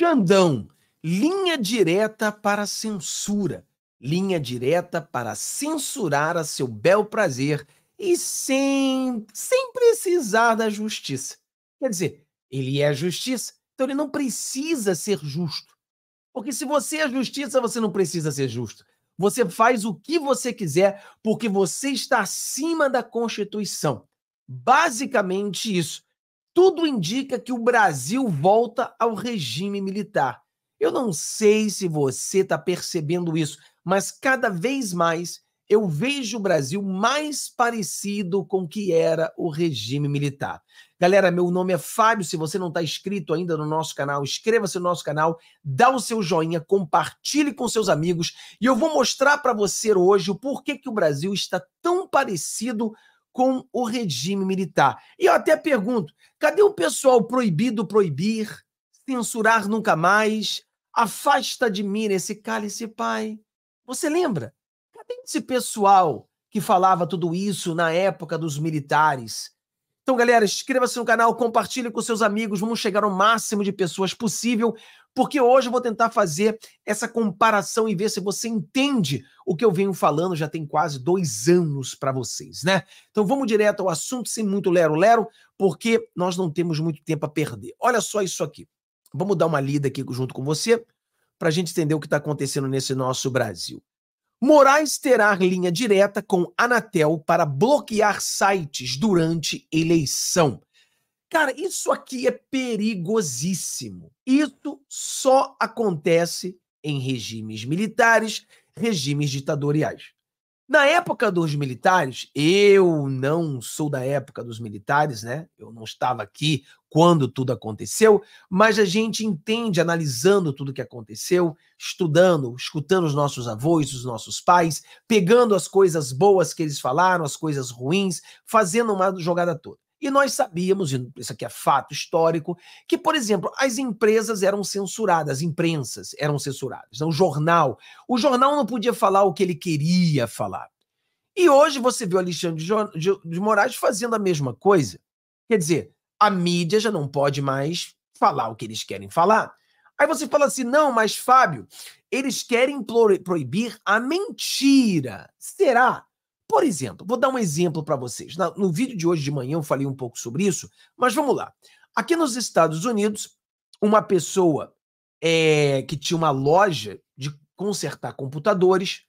Xandão, linha direta para censura. Linha direta para censurar a seu bel prazer e sem, sem precisar da justiça. Quer dizer, ele é a justiça, então ele não precisa ser justo. Porque se você é justiça, você não precisa ser justo. Você faz o que você quiser porque você está acima da Constituição. Basicamente isso tudo indica que o Brasil volta ao regime militar. Eu não sei se você está percebendo isso, mas cada vez mais eu vejo o Brasil mais parecido com o que era o regime militar. Galera, meu nome é Fábio. Se você não está inscrito ainda no nosso canal, inscreva-se no nosso canal, dá o seu joinha, compartilhe com seus amigos e eu vou mostrar para você hoje o porquê que o Brasil está tão parecido com o regime militar. E eu até pergunto: cadê o pessoal proibido proibir, censurar nunca mais, afasta de mim esse cálice, pai? Você lembra? Cadê esse pessoal que falava tudo isso na época dos militares? Então, galera, inscreva-se no canal, compartilhe com seus amigos, vamos chegar ao máximo de pessoas possível, porque hoje eu vou tentar fazer essa comparação e ver se você entende o que eu venho falando já tem quase dois anos para vocês, né? Então vamos direto ao assunto, sem muito lero-lero, porque nós não temos muito tempo a perder. Olha só isso aqui. Vamos dar uma lida aqui junto com você para a gente entender o que está acontecendo nesse nosso Brasil. Moraes terá linha direta com Anatel para bloquear sites durante eleição. Cara, isso aqui é perigosíssimo. Isso só acontece em regimes militares, regimes ditatoriais. Na época dos militares, eu não sou da época dos militares, né? Eu não estava aqui quando tudo aconteceu, mas a gente entende analisando tudo que aconteceu, estudando, escutando os nossos avós, os nossos pais, pegando as coisas boas que eles falaram, as coisas ruins, fazendo uma jogada toda. E nós sabíamos, isso aqui é fato histórico, que, por exemplo, as empresas eram censuradas, as imprensas eram censuradas. Então, o jornal. O jornal não podia falar o que ele queria falar. E hoje você vê o Alexandre de Moraes fazendo a mesma coisa. Quer dizer, a mídia já não pode mais falar o que eles querem falar. Aí você fala assim: não, mas Fábio, eles querem proibir a mentira. Será? Por exemplo, vou dar um exemplo para vocês. No vídeo de hoje de manhã eu falei um pouco sobre isso, mas vamos lá. Aqui nos Estados Unidos, uma pessoa é, que tinha uma loja de consertar computadores,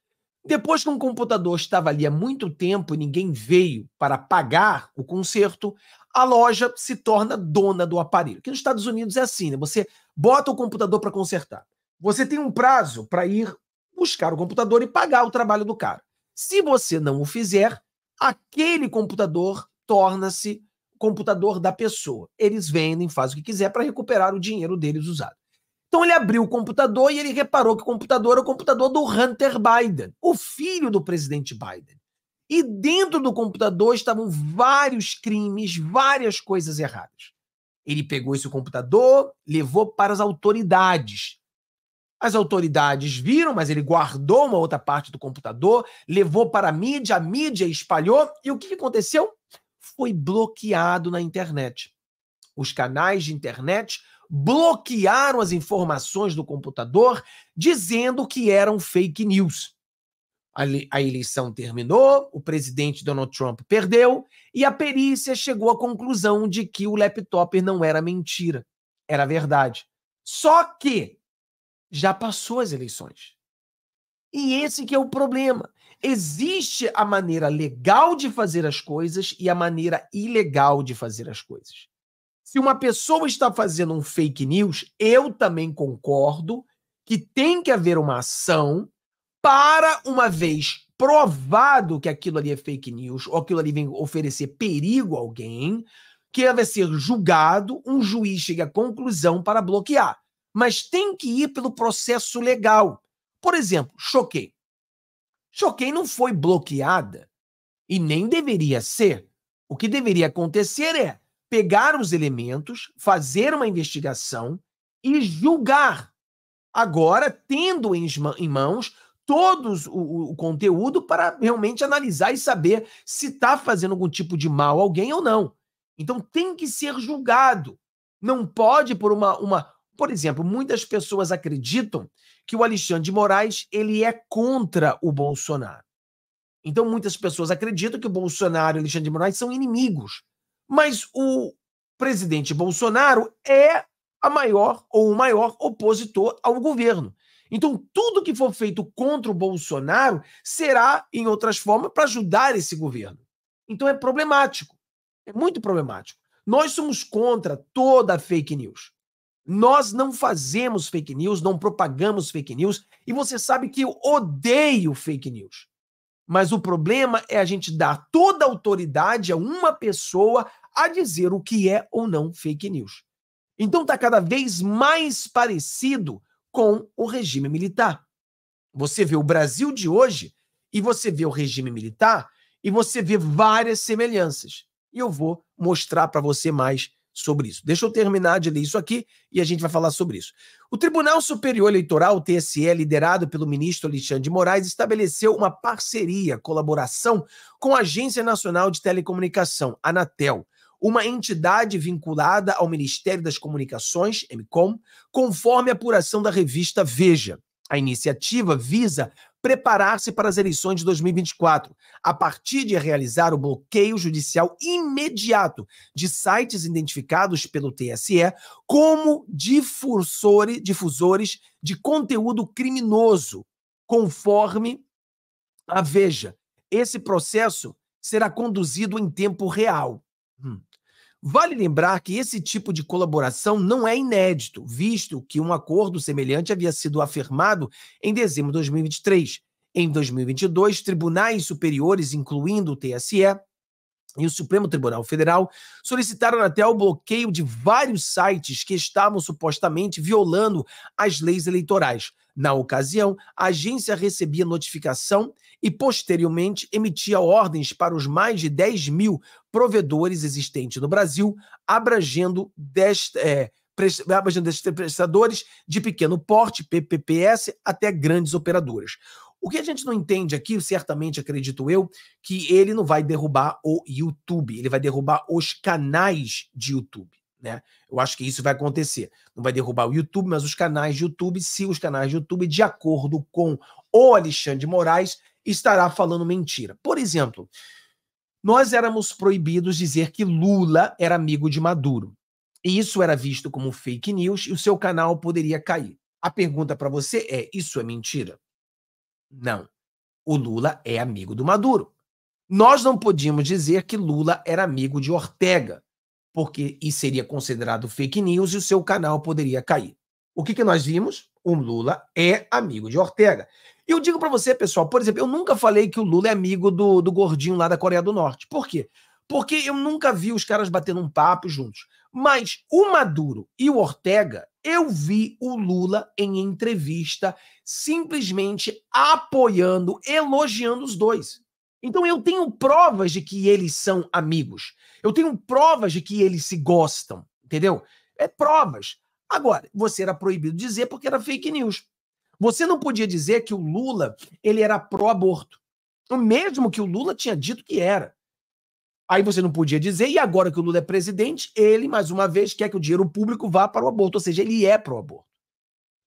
depois que um computador estava ali há muito tempo e ninguém veio para pagar o conserto, a loja se torna dona do aparelho. Aqui nos Estados Unidos é assim, né? Você bota o computador para consertar. Você tem um prazo para ir buscar o computador e pagar o trabalho do cara. Se você não o fizer, aquele computador torna-se computador da pessoa. Eles vendem, fazem o que quiser para recuperar o dinheiro deles usado. Então ele abriu o computador e ele reparou que o computador era é o computador do Hunter Biden, o filho do presidente Biden. E dentro do computador estavam vários crimes, várias coisas erradas. Ele pegou esse computador, levou para as autoridades. As autoridades viram, mas ele guardou uma outra parte do computador, levou para a mídia, a mídia espalhou. E o que aconteceu? Foi bloqueado na internet. Os canais de internet bloquearam as informações do computador, dizendo que eram fake news. A eleição terminou, o presidente Donald Trump perdeu e a perícia chegou à conclusão de que o laptop não era mentira, era verdade. Só que já passou as eleições. E esse que é o problema. Existe a maneira legal de fazer as coisas e a maneira ilegal de fazer as coisas. Se uma pessoa está fazendo um fake news, eu também concordo que tem que haver uma ação para, uma vez provado que aquilo ali é fake news ou aquilo ali vem oferecer perigo a alguém, que vai ser julgado, um juiz chega à conclusão para bloquear mas tem que ir pelo processo legal. Por exemplo, Choquei. Choquei não foi bloqueada e nem deveria ser. O que deveria acontecer é pegar os elementos, fazer uma investigação e julgar. Agora, tendo em mãos todos o, o conteúdo para realmente analisar e saber se está fazendo algum tipo de mal a alguém ou não. Então tem que ser julgado. Não pode por uma, uma por exemplo, muitas pessoas acreditam que o Alexandre de Moraes ele é contra o Bolsonaro. Então, muitas pessoas acreditam que o Bolsonaro e o Alexandre de Moraes são inimigos. Mas o presidente Bolsonaro é a maior ou o maior opositor ao governo. Então, tudo que for feito contra o Bolsonaro será, em outras formas, para ajudar esse governo. Então, é problemático. É muito problemático. Nós somos contra toda a fake news. Nós não fazemos fake news, não propagamos fake news, e você sabe que eu odeio fake news. Mas o problema é a gente dar toda a autoridade a uma pessoa a dizer o que é ou não fake news. Então está cada vez mais parecido com o regime militar. Você vê o Brasil de hoje e você vê o regime militar e você vê várias semelhanças. E eu vou mostrar para você mais sobre isso. Deixa eu terminar de ler isso aqui e a gente vai falar sobre isso. O Tribunal Superior Eleitoral, TSE, liderado pelo ministro Alexandre de Moraes, estabeleceu uma parceria, colaboração com a Agência Nacional de Telecomunicação, Anatel, uma entidade vinculada ao Ministério das Comunicações, MCOM, conforme a apuração da revista Veja. A iniciativa visa preparar-se para as eleições de 2024, a partir de realizar o bloqueio judicial imediato de sites identificados pelo TSE como difusores de conteúdo criminoso, conforme a Veja. Esse processo será conduzido em tempo real. Hum. Vale lembrar que esse tipo de colaboração não é inédito, visto que um acordo semelhante havia sido afirmado em dezembro de 2023. Em 2022, tribunais superiores, incluindo o TSE e o Supremo Tribunal Federal, solicitaram até o bloqueio de vários sites que estavam supostamente violando as leis eleitorais. Na ocasião, a agência recebia notificação e, posteriormente, emitia ordens para os mais de 10 mil provedores existentes no Brasil, abrangendo, dest, é, prestadores de pequeno porte, PPPS, até grandes operadoras. O que a gente não entende aqui, certamente acredito eu, que ele não vai derrubar o YouTube, ele vai derrubar os canais de YouTube. Né? Eu acho que isso vai acontecer. Não vai derrubar o YouTube, mas os canais de YouTube, se os canais de YouTube, de acordo com o Alexandre Moraes, estará falando mentira. Por exemplo, nós éramos proibidos dizer que Lula era amigo de Maduro. E isso era visto como fake news e o seu canal poderia cair. A pergunta para você é: isso é mentira? Não. O Lula é amigo do Maduro. Nós não podíamos dizer que Lula era amigo de Ortega, porque isso seria considerado fake news e o seu canal poderia cair. O que, que nós vimos? O Lula é amigo de Ortega. E eu digo para você, pessoal, por exemplo, eu nunca falei que o Lula é amigo do, do gordinho lá da Coreia do Norte. Por quê? Porque eu nunca vi os caras batendo um papo juntos. Mas o Maduro e o Ortega, eu vi o Lula em entrevista simplesmente apoiando, elogiando os dois. Então eu tenho provas de que eles são amigos. Eu tenho provas de que eles se gostam, entendeu? É provas. Agora, você era proibido dizer porque era fake news. Você não podia dizer que o Lula ele era pró-aborto, o mesmo que o Lula tinha dito que era. Aí você não podia dizer, e agora que o Lula é presidente, ele, mais uma vez, quer que o dinheiro público vá para o aborto, ou seja, ele é pró-aborto.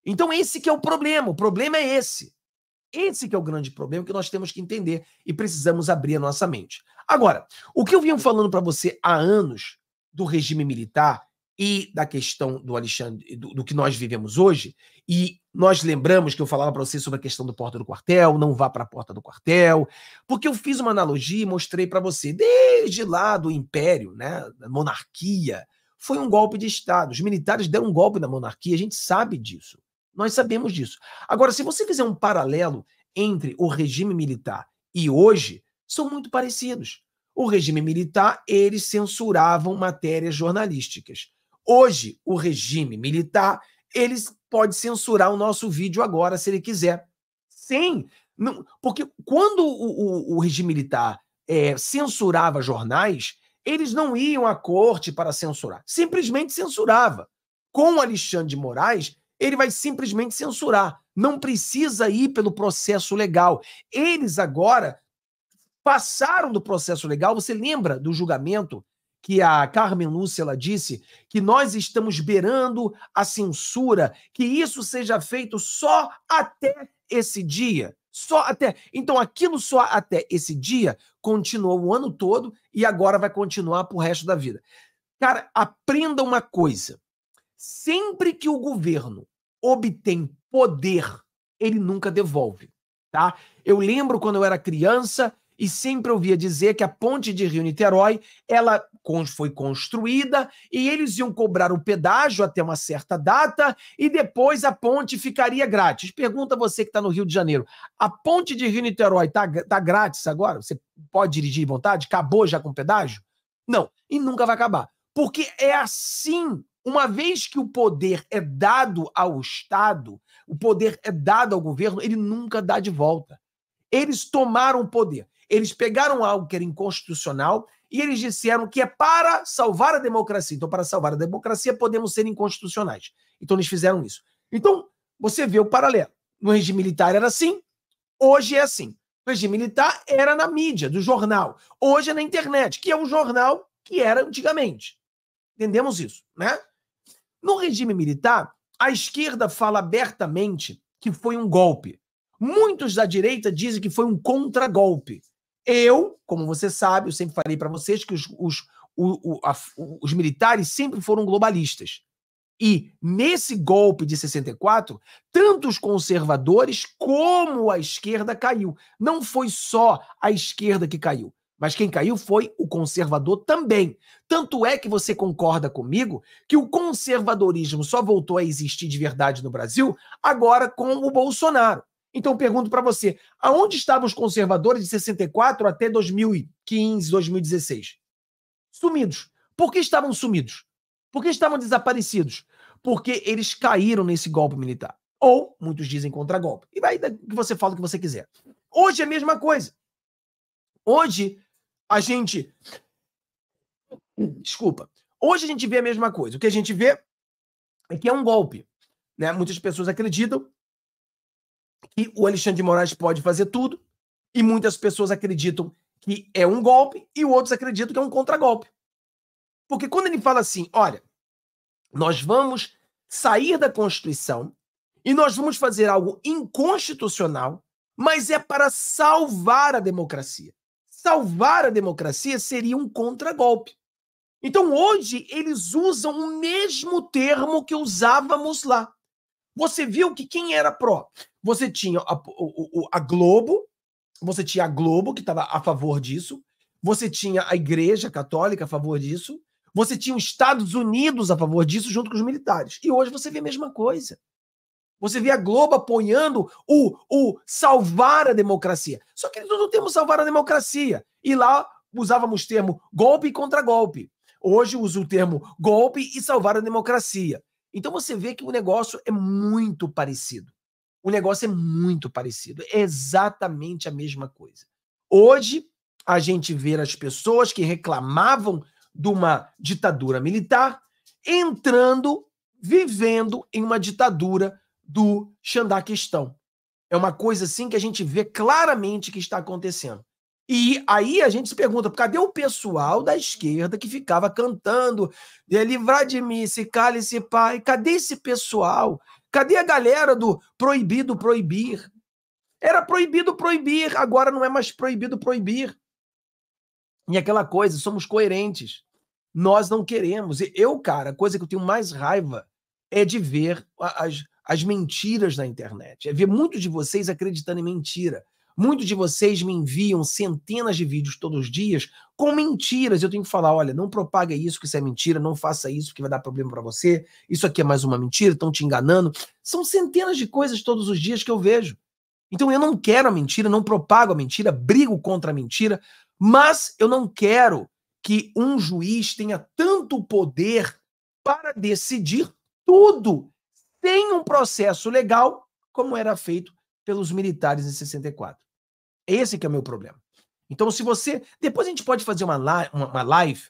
Então esse que é o problema, o problema é esse. Esse que é o grande problema que nós temos que entender e precisamos abrir a nossa mente. Agora, o que eu vinha falando para você há anos do regime militar e da questão do Alexandre, do, do, que nós vivemos hoje, e nós lembramos que eu falava para você sobre a questão do porta do quartel, não vá para a porta do quartel, porque eu fiz uma analogia e mostrei para você, desde lá do império, né, da monarquia, foi um golpe de Estado. Os militares deram um golpe na monarquia, a gente sabe disso. Nós sabemos disso. Agora, se você fizer um paralelo entre o regime militar e hoje, são muito parecidos. O regime militar, eles censuravam matérias jornalísticas. Hoje, o regime militar, eles pode censurar o nosso vídeo agora, se ele quiser. Sim, não, porque quando o, o, o regime militar é, censurava jornais, eles não iam à corte para censurar, simplesmente censurava. Com Alexandre de Moraes, ele vai simplesmente censurar. Não precisa ir pelo processo legal. Eles agora passaram do processo legal. Você lembra do julgamento que a Carmen Lúcia ela disse que nós estamos beirando a censura, que isso seja feito só até esse dia. Só até. Então, aquilo só até esse dia continuou o ano todo e agora vai continuar o resto da vida. Cara, aprenda uma coisa. Sempre que o governo obtém poder, ele nunca devolve, tá? Eu lembro quando eu era criança, e sempre ouvia dizer que a ponte de Rio Niterói, ela foi construída e eles iam cobrar o pedágio até uma certa data e depois a ponte ficaria grátis. Pergunta você que está no Rio de Janeiro, a ponte de Rio Niterói está tá grátis agora? Você pode dirigir à vontade? Acabou já com o pedágio? Não, e nunca vai acabar. Porque é assim uma vez que o poder é dado ao Estado, o poder é dado ao governo, ele nunca dá de volta. Eles tomaram o poder. Eles pegaram algo que era inconstitucional e eles disseram que é para salvar a democracia. Então, para salvar a democracia, podemos ser inconstitucionais. Então, eles fizeram isso. Então, você vê o paralelo. No regime militar era assim, hoje é assim. No regime militar era na mídia, do jornal. Hoje é na internet, que é o jornal que era antigamente. Entendemos isso, né? No regime militar, a esquerda fala abertamente que foi um golpe. Muitos da direita dizem que foi um contragolpe. Eu, como você sabe, eu sempre falei para vocês que os, os, o, o, a, os militares sempre foram globalistas. E nesse golpe de 64, tanto os conservadores como a esquerda caiu. Não foi só a esquerda que caiu, mas quem caiu foi o conservador também. Tanto é que você concorda comigo que o conservadorismo só voltou a existir de verdade no Brasil agora com o Bolsonaro. Então, pergunto para você: aonde estavam os conservadores de 64 até 2015, 2016? Sumidos. Por que estavam sumidos? Por que estavam desaparecidos? Porque eles caíram nesse golpe militar. Ou, muitos dizem contra-golpe. E vai que você fala o que você quiser. Hoje é a mesma coisa. Hoje a gente. Desculpa. Hoje a gente vê a mesma coisa. O que a gente vê é que é um golpe. Né? Muitas pessoas acreditam que o Alexandre de Moraes pode fazer tudo, e muitas pessoas acreditam que é um golpe, e outros acreditam que é um contragolpe. Porque quando ele fala assim, olha, nós vamos sair da Constituição e nós vamos fazer algo inconstitucional, mas é para salvar a democracia. Salvar a democracia seria um contragolpe. Então hoje eles usam o mesmo termo que usávamos lá. Você viu que quem era pró? Você tinha a, a, a Globo, você tinha a Globo, que estava a favor disso, você tinha a Igreja Católica a favor disso, você tinha os Estados Unidos a favor disso, junto com os militares. E hoje você vê a mesma coisa. Você vê a Globo apoiando o, o salvar a democracia. Só que nós não temos salvar a democracia. E lá usávamos o termo golpe e contra golpe. Hoje uso o termo golpe e salvar a democracia. Então você vê que o negócio é muito parecido. O negócio é muito parecido, é exatamente a mesma coisa. Hoje a gente vê as pessoas que reclamavam de uma ditadura militar entrando, vivendo em uma ditadura do Xandaquistão. É uma coisa assim que a gente vê claramente que está acontecendo. E aí a gente se pergunta, cadê o pessoal da esquerda que ficava cantando livrar de mim, se cale, se pai? Cadê esse pessoal? Cadê a galera do proibido proibir? Era proibido proibir, agora não é mais proibido proibir. E aquela coisa, somos coerentes. Nós não queremos. E eu, cara, a coisa que eu tenho mais raiva é de ver as, as mentiras na internet. É ver muito de vocês acreditando em mentira. Muitos de vocês me enviam centenas de vídeos todos os dias com mentiras. Eu tenho que falar: olha, não propaga isso, que isso é mentira, não faça isso, que vai dar problema para você. Isso aqui é mais uma mentira, estão te enganando. São centenas de coisas todos os dias que eu vejo. Então eu não quero a mentira, não propago a mentira, brigo contra a mentira, mas eu não quero que um juiz tenha tanto poder para decidir tudo sem um processo legal, como era feito pelos militares em 64. Esse que é o meu problema. Então, se você. Depois a gente pode fazer uma, uma live,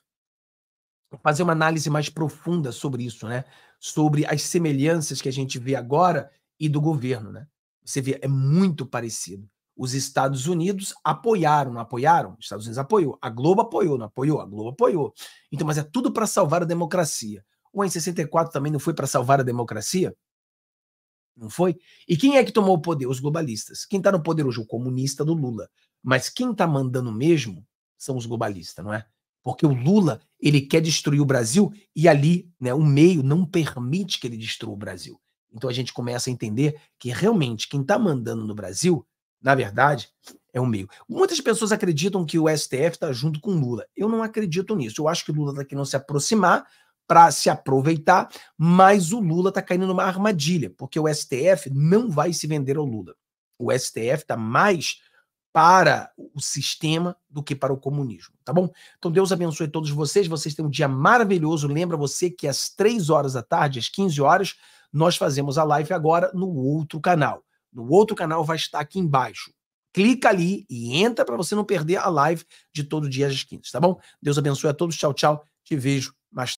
fazer uma análise mais profunda sobre isso, né? Sobre as semelhanças que a gente vê agora e do governo, né? Você vê, é muito parecido. Os Estados Unidos apoiaram, não apoiaram? Os Estados Unidos apoiou. A Globo apoiou, não apoiou? A Globo apoiou. Então, mas é tudo para salvar a democracia. O em 64 também não foi para salvar a democracia? não foi? E quem é que tomou o poder? Os globalistas. Quem está no poder hoje? O comunista do Lula. Mas quem está mandando mesmo são os globalistas, não é? Porque o Lula, ele quer destruir o Brasil e ali, né, o meio não permite que ele destrua o Brasil. Então a gente começa a entender que realmente quem está mandando no Brasil, na verdade, é o meio. Muitas pessoas acreditam que o STF está junto com Lula. Eu não acredito nisso. Eu acho que Lula está querendo se aproximar para se aproveitar, mas o Lula está caindo numa armadilha, porque o STF não vai se vender ao Lula. O STF está mais para o sistema do que para o comunismo, tá bom? Então Deus abençoe todos vocês, vocês têm um dia maravilhoso. Lembra você que às 3 horas da tarde, às 15 horas, nós fazemos a live agora no outro canal. No outro canal vai estar aqui embaixo. Clica ali e entra para você não perder a live de todo dia às 15, tá bom? Deus abençoe a todos. Tchau, tchau. Te vejo mais